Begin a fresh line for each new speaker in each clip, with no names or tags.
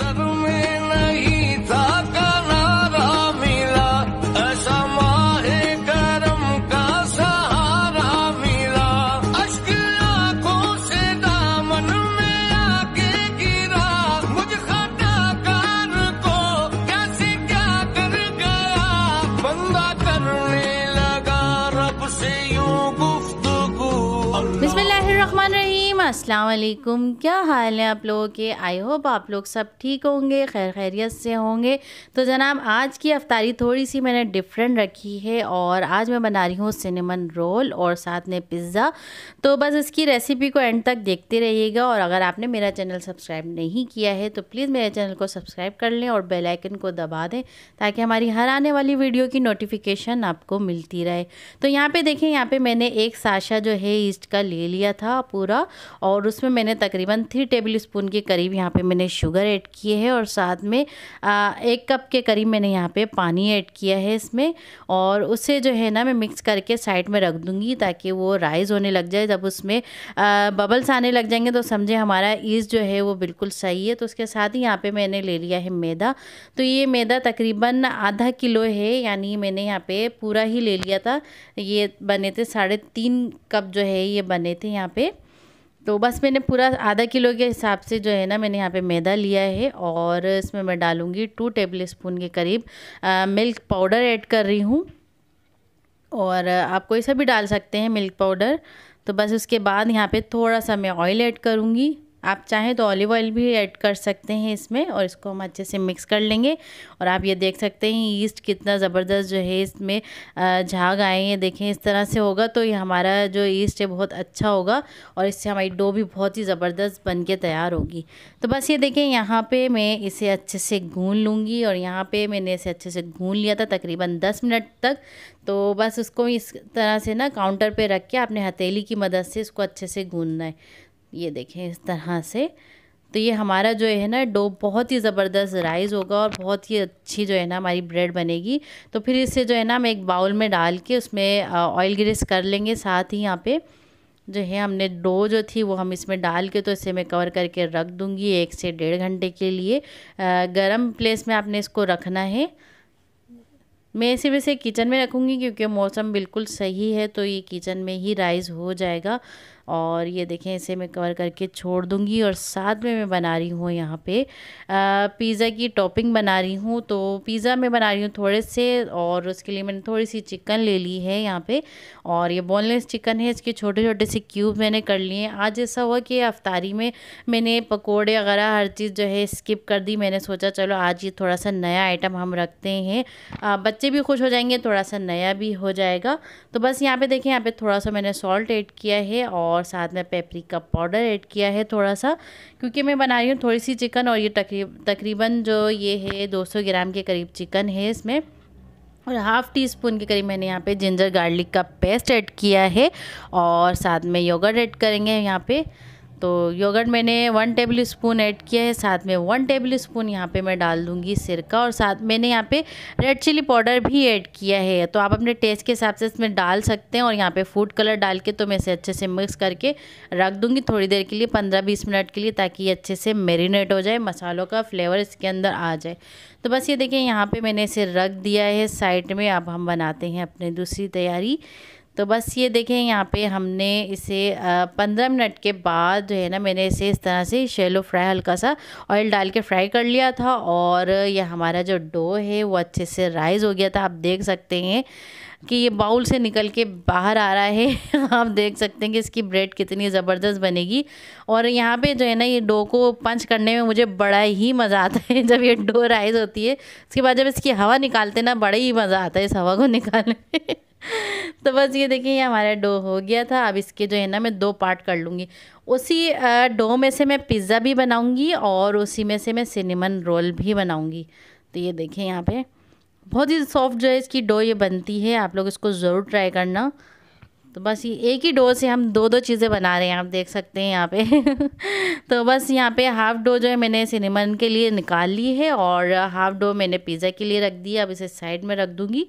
Seven.
अस्सलाम वालेकुम क्या हाल है आप लोगों के आई होप आप लोग सब ठीक होंगे खैर खैरियत से होंगे तो जनाब आज की अफ्तारी थोड़ी सी मैंने डिफरेंट रखी है और आज मैं बना रही हूँ सिनेमन रोल और साथ में पिज़्ज़ा तो बस इसकी रेसिपी को एंड तक देखते रहिएगा और अगर आपने मेरा चैनल सब्सक्राइब नहीं किया है तो प्लीज़ मेरे चैनल को सब्सक्राइब कर लें और बेलाइकन को दबा दें ताकि हमारी हर आने वाली वीडियो की नोटिफिकेशन आपको मिलती रहे तो यहाँ पर देखें यहाँ पर मैंने एक साशा जो है ईस्ट का ले लिया था पूरा और उसमें मैंने तकरीबन थ्री टेबल स्पून के करीब यहाँ पे मैंने शुगर ऐड किए है और साथ में आ, एक कप के करीब मैंने यहाँ पे पानी ऐड किया है इसमें और उसे जो है ना मैं मिक्स करके साइड में रख दूँगी ताकि वो राइज़ होने लग जाए जब उसमें आ, बबल्स आने लग जाएंगे तो समझे हमारा ईज जो है वो बिल्कुल सही है तो उसके साथ ही यहाँ पर मैंने ले लिया है मैदा तो ये मैदा तकरीबन आधा किलो है यानी मैंने यहाँ पर पूरा ही ले लिया था ये बने थे साढ़े तीन कप जो है ये बने थे यहाँ पे तो बस मैंने पूरा आधा किलो के हिसाब से जो है ना मैंने यहाँ पे मैदा लिया है और इसमें मैं डालूँगी टू टेबल स्पून के करीब आ, मिल्क पाउडर ऐड कर रही हूँ और आप कोई सा भी डाल सकते हैं मिल्क पाउडर तो बस उसके बाद यहाँ पे थोड़ा सा मैं ऑयल ऐड करूँगी आप चाहें तो ऑलिव ऑयल भी ऐड कर सकते हैं इसमें और इसको हम अच्छे से मिक्स कर लेंगे और आप ये देख सकते हैं ईस्ट कितना ज़बरदस्त जो है इसमें झाग आए हैं देखें इस तरह से होगा तो ये हमारा जो ईस्ट है बहुत अच्छा होगा और इससे हमारी डो भी बहुत ही ज़बरदस्त बन के तैयार होगी तो बस ये देखें यहाँ पर मैं इसे अच्छे से घून लूँगी और यहाँ पर मैंने इसे अच्छे से घून लिया था तकरीबन दस मिनट तक तो बस उसको इस तरह से ना काउंटर पर रख के अपने हथेली की मदद से इसको अच्छे से घूनना है ये देखें इस तरह से तो ये हमारा जो है ना डो बहुत ही ज़बरदस्त राइस होगा और बहुत ही अच्छी जो है ना हमारी ब्रेड बनेगी तो फिर इसे जो है ना हम एक बाउल में डाल के उसमें ऑयल ग्रेस कर लेंगे साथ ही यहाँ पे जो है हमने डो जो थी वो हम इसमें डाल के तो इसे मैं कवर करके रख दूँगी एक से डेढ़ घंटे के लिए गर्म प्लेस में आपने इसको रखना है मैं इसे वैसे किचन में रखूँगी क्योंकि मौसम बिल्कुल सही है तो ये किचन में ही राइस हो जाएगा और ये देखें इसे मैं कवर करके छोड़ दूँगी और साथ में मैं बना रही हूँ यहाँ पे पिज़्ज़ा की टॉपिंग बना रही हूँ तो पिज़्ज़ा मैं बना रही हूँ थोड़े से और उसके लिए मैंने थोड़ी सी चिकन ले ली है यहाँ पे और ये बोनलेस चिकन है इसके छोटे छोटे से क्यूब मैंने कर लिए हैं आज ऐसा हुआ कि अफ्तारी में मैंने पकौड़े वगैरह हर चीज़ जो है स्किप कर दी मैंने सोचा चलो आज ये थोड़ा सा नया आइटम हम रखते हैं बच्चे भी खुश हो जाएंगे थोड़ा सा नया भी हो जाएगा तो बस यहाँ पर देखें यहाँ पर थोड़ा सा मैंने सॉल्ट ऐड किया है और और साथ में का पाउडर ऐड किया है थोड़ा सा क्योंकि मैं बना रही हूँ थोड़ी सी चिकन और ये तकरीब तकरीबन जो ये है 200 ग्राम के करीब चिकन है इसमें और हाफ़ टी स्पून के करीब मैंने यहाँ पे जिंजर गार्लिक का पेस्ट ऐड किया है और साथ में योगर्ट ऐड करेंगे यहाँ पर तो योगर्ट मैंने वन टेबल स्पून ऐड किया है साथ में वन टेबल स्पून यहाँ पे मैं डाल दूँगी सिरका और साथ मैंने यहाँ पे रेड चिली पाउडर भी ऐड किया है तो आप अपने टेस्ट के हिसाब से इसमें डाल सकते हैं और यहाँ पे फूड कलर डाल के तो मैं इसे अच्छे से मिक्स करके रख दूँगी थोड़ी देर के लिए पंद्रह बीस मिनट के लिए ताकि ये अच्छे से मेरीनेट हो जाए मसालों का फ्लेवर इसके अंदर आ जाए तो बस ये देखिए यहाँ पर मैंने इसे रख दिया है साइड में अब हम बनाते हैं अपनी दूसरी तैयारी तो बस ये देखें यहाँ पे हमने इसे पंद्रह मिनट के बाद जो है ना मैंने इसे इस तरह से शेलो फ्राई हल्का सा ऑयल डाल के फ्राई कर लिया था और ये हमारा जो डो है वो अच्छे से राइज़ हो गया था आप देख सकते हैं कि ये बाउल से निकल के बाहर आ रहा है आप देख सकते हैं कि इसकी ब्रेड कितनी ज़बरदस्त बनेगी और यहाँ पे जो है ना ये डो को पंच करने में मुझे बड़ा ही मज़ा आता है जब ये डो राइज़ होती है उसके बाद जब इसकी हवा निकालते ना बड़ा ही मज़ा आता है इस हवा को निकालने तो बस ये देखिए ये हमारा डो हो गया था अब इसके जो है ना मैं दो पार्ट कर लूँगी उसी डो में से मैं पिज़्ज़ा भी बनाऊँगी और उसी में से मैं सिनेमन रोल भी बनाऊँगी तो ये देखिए यहाँ पे बहुत ही सॉफ्ट जो है इसकी डो ये बनती है आप लोग इसको ज़रूर ट्राई करना तो बस ये एक ही डो से हम दो दो चीज़ें बना रहे हैं आप देख सकते हैं यहाँ पे तो बस यहाँ पे हाफ़ डो जो है मैंने सिनेमन के लिए निकाल ली है और हाफ़ डो मैंने पिज़्ज़ा के लिए रख दी अब इसे साइड में रख दूँगी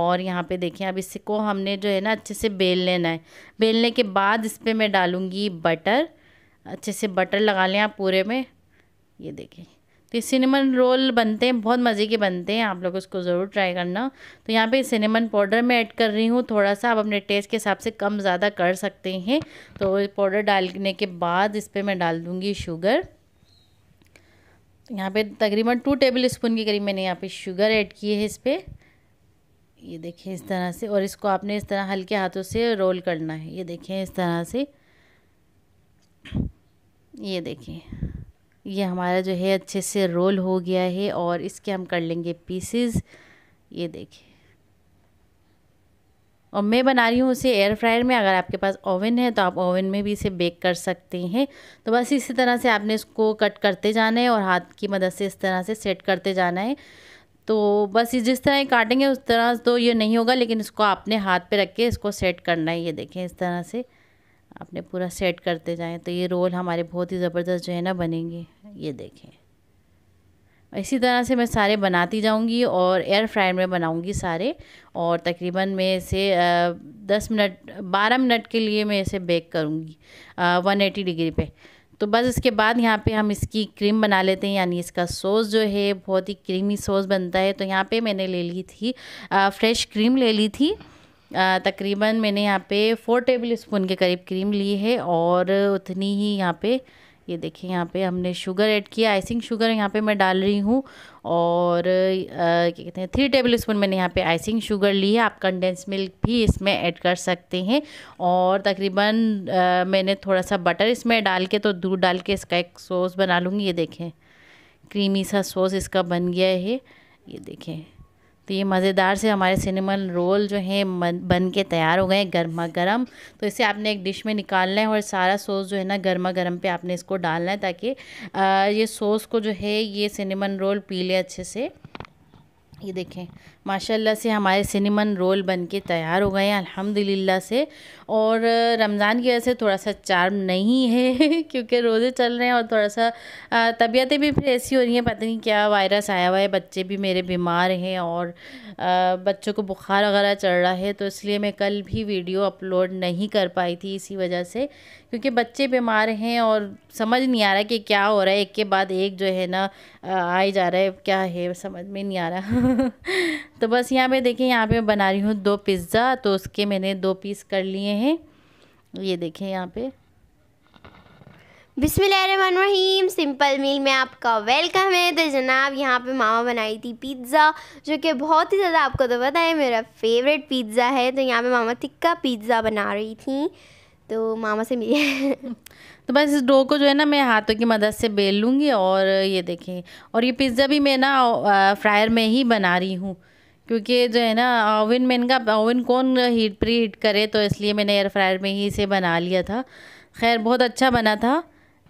और यहाँ पे देखें अब इसको हमने जो है ना अच्छे से बेल लेना है बेलने के बाद इस पर मैं डालूँगी बटर अच्छे से बटर लगा लें आप पूरे में ये देखें तो सिनेमन रोल बनते हैं बहुत मज़े के बनते हैं आप लोग इसको ज़रूर ट्राई करना तो यहाँ पे सिनेमन पाउडर मैं ऐड कर रही हूँ थोड़ा सा आप अपने टेस्ट के हिसाब से कम ज़्यादा कर सकते हैं तो पाउडर डालने के बाद इस पर मैं डाल दूँगी शुगर यहाँ पे तकरीबन टू टेबल स्पून के करीब मैंने यहाँ पे शुगर ऐड की है इस पर ये देखें इस तरह से और इसको आपने इस तरह हल्के हाथों से रोल करना है ये देखें इस तरह से ये देखें ये हमारा जो है अच्छे से रोल हो गया है और इसके हम कर लेंगे पीसेस ये देखिए और मैं बना रही हूँ उसे एयर फ्रायर में अगर आपके पास ओवन है तो आप ओवन में भी इसे बेक कर सकते हैं तो बस इसी तरह से आपने इसको कट करते जाना है और हाथ की मदद से इस तरह से सेट करते जाना है तो बस जिस तरह काटेंगे उस तरह तो ये नहीं होगा लेकिन इसको आपने हाथ पे रख के इसको सेट करना है ये देखें इस तरह से आपने पूरा सेट करते जाएं तो ये रोल हमारे बहुत ही ज़बरदस्त जो है ना बनेंगे ये देखें इसी तरह से मैं सारे बनाती जाऊंगी और एयर फ्रायर में बनाऊंगी सारे और तकरीबन मैं इसे दस मिनट बारह मिनट के लिए मैं इसे बेक करूंगी वन एटी डिग्री पे तो बस इसके बाद यहाँ पे हम इसकी क्रीम बना लेते हैं यानी इसका सॉस जो है बहुत ही क्रीमी सॉस बनता है तो यहाँ पे मैंने ले ली थी आ, फ्रेश क्रीम ले ली थी तकरीबन मैंने यहाँ पे फ़ोर टेबल स्पून के करीब क्रीम ली है और उतनी ही यहाँ पे ये देखिए यहाँ पे हमने शुगर ऐड किया आइसिंग शुगर यहाँ पे मैं डाल रही हूँ और क्या कहते हैं थ्री टेबल स्पून मैंने यहाँ पे आइसिंग शुगर ली है आप कंडेंस मिल्क भी इसमें ऐड कर सकते हैं और तकरीबन मैंने थोड़ा सा बटर इसमें डाल के तो दूध डाल के इसका एक सॉस बना लूँगी ये देखें क्रीमी सा सॉस इसका बन गया है ये देखें तो ये मज़ेदार से हमारे सिनेमन रोल जो हैं बन के तैयार हो गए गर्मा गर्म तो इसे आपने एक डिश में निकालना है और सारा सॉस जो है ना गर्मा गर्म पे आपने इसको डालना है ताकि ये सॉस को जो है ये सिनेमन रोल पी ले अच्छे से ये देखें माशाल्लाह से हमारे सिनेमन रोल बन के तैयार हो गए हैं अल्हम्दुलिल्लाह से और रमज़ान की वजह से थोड़ा सा चार्म नहीं है क्योंकि रोज़े चल रहे हैं और थोड़ा सा तबीयतें भी फिर ऐसी हो रही हैं पता नहीं क्या वायरस आया हुआ है बच्चे भी मेरे बीमार हैं और बच्चों को बुखार वगैरह चढ़ रहा है तो इसलिए मैं कल भी वीडियो अपलोड नहीं कर पाई थी इसी वजह से क्योंकि बच्चे बीमार हैं और समझ नहीं आ रहा कि क्या हो रहा है एक के बाद एक जो है ना आ ही जा रहा है क्या है समझ में नहीं आ रहा तो बस यहाँ पे देखें यहाँ पे बना रही हूँ दो पिज़्ज़ा तो उसके मैंने दो पीस कर लिए हैं ये देखें यहाँ पे
बिस्मिल रहीम सिंपल मील में आपका वेलकम है तो जनाब यहाँ पे मामा बनाई थी पिज़्ज़ा जो कि बहुत ही ज़्यादा आपको तो पता है मेरा फेवरेट पिज़्ज़ा है तो यहाँ पे मामा तिक्का पिज़्ज़ा बना रही थी तो मामा से मिली
तो बस इस डो को जो है ना मैं हाथों की मदद से बेल लूँगी और ये देखें और ये पिज़्ज़ा भी मैं ना फ्रायर में ही बना रही हूँ क्योंकि जो है ना ओवन में इनका ओवन कौन हीट प्री हीट करे तो इसलिए मैंने एयर फ्रायर में ही इसे बना लिया था खैर बहुत अच्छा बना था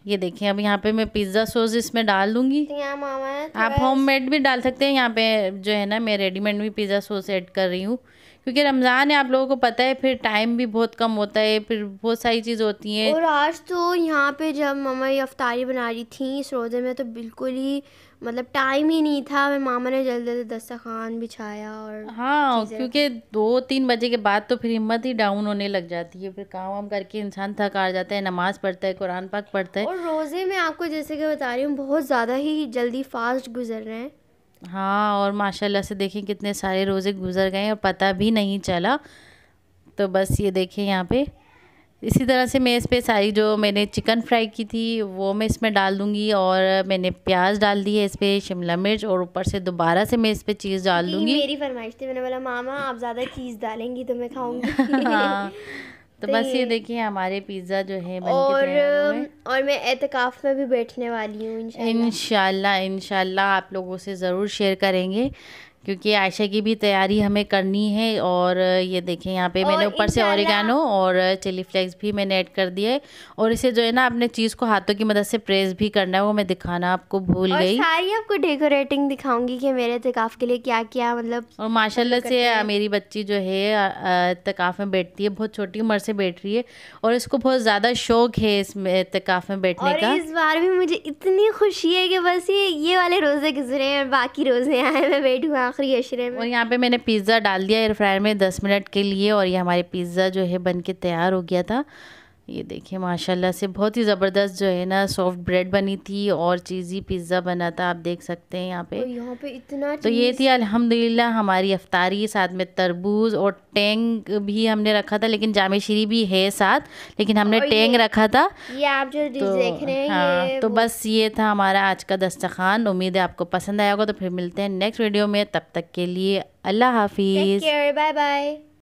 ये देखें अब यहाँ पे मैं पिज़्ज़ा सॉस इसमें डाल दूँगी तो तो आप होम मेड भी डाल सकते हैं यहाँ पे जो है ना मैं रेडीमेड भी पिज़्ज़ा सॉस ऐड कर रही हूँ क्योंकि रमज़ान है आप लोगों को पता है फिर टाइम भी बहुत कम होता है फिर बहुत सारी चीज़ होती है और
आज तो यहाँ पे जब मामा ये अफ्तारी बना रही थी इस रोज़े में तो बिल्कुल ही मतलब टाइम ही नहीं था मैं मामा ने जल्दी जल्दी खान बिछाया और हाँ क्योंकि
दो तीन बजे के बाद तो फिर हिम्मत ही डाउन होने लग जाती है फिर काम वाम करके इंसान थक आ जाता है नमाज पढ़ता है कुरान पाक पढ़ता है
और रोज़े में आपको जैसे कि बता रही हूँ बहुत ज़्यादा ही जल्दी फास्ट गुजर रहे हैं
हाँ और माशाल्लाह से देखें कितने सारे रोज़े गुजर गए और पता भी नहीं चला तो बस ये देखें यहाँ पे इसी तरह से मैं इस पर सारी जो मैंने चिकन फ्राई की थी वो मैं इसमें डाल दूँगी और मैंने प्याज डाल दी है इस पर शिमला मिर्च और ऊपर से दोबारा से मैं इस पर चीज़ डाल दूँगी मेरी
फरमाइश थी मैंने बोला मामा आप ज़्यादा चीज़ डालेंगी तो मैं खाऊँगी हाँ तो बस ये देखिए हमारे पिज़्ज़ा जो है और और मैं एहतिकाफ में भी बैठने वाली हूँ
इंशाल्लाह इंशाल्लाह आप लोगों से ज़रूर शेयर करेंगे क्योंकि आयशा की भी तैयारी हमें करनी है और ये देखें यहाँ पे मैंने ऊपर से औरगानो और चिली फ्लेक्स भी मैंने ऐड कर दिए और इसे जो है ना आपने चीज़ को हाथों की मदद से प्रेस भी करना है वो मैं दिखाना आपको भूल गई
सारी आपको डेकोरेटिंग दिखाऊंगी कि मेरे तकाफ के लिए क्या क्या मतलब और
माशाल्लाह से मेरी बच्ची जो है तकाफ में बैठती है बहुत छोटी उम्र से बैठ रही है और इसको बहुत ज़्यादा शौक है इसमें तकाफ में बैठने का इस
बार भी मुझे इतनी खुशी है कि बस ये ये वाले रोज़े गुजरे हैं बाकी रोज़े आए मैं बैठूँ आखिरी अशरे में और यहाँ पे
मैंने पिज़्ज़ा डाल दिया एयर फ्रायर में दस मिनट के लिए और ये हमारे पिज़्ज़ा जो है बन के तैयार हो गया था ये देखिए माशाल्लाह से बहुत ही ज़बरदस्त जो है ना सॉफ्ट ब्रेड बनी थी और चीज़ी पिज़्ज़ा बना था आप देख सकते हैं यहाँ पे
यहाँ पे इतना तो ये थी
अल्हम्दुलिल्लाह हमारी अफ्तारी साथ में तरबूज और टेंग भी हमने रखा था लेकिन जामे श्री भी है साथ लेकिन हमने टेंग रखा था ये आप जो तो, देख रहे हैं हाँ तो बस ये था हमारा आज का दस्तखान उम्मीद है आपको पसंद आया होगा तो फिर मिलते हैं नेक्स्ट वीडियो में तब तक के लिए अल्लाह हाफिज़
बाय बाय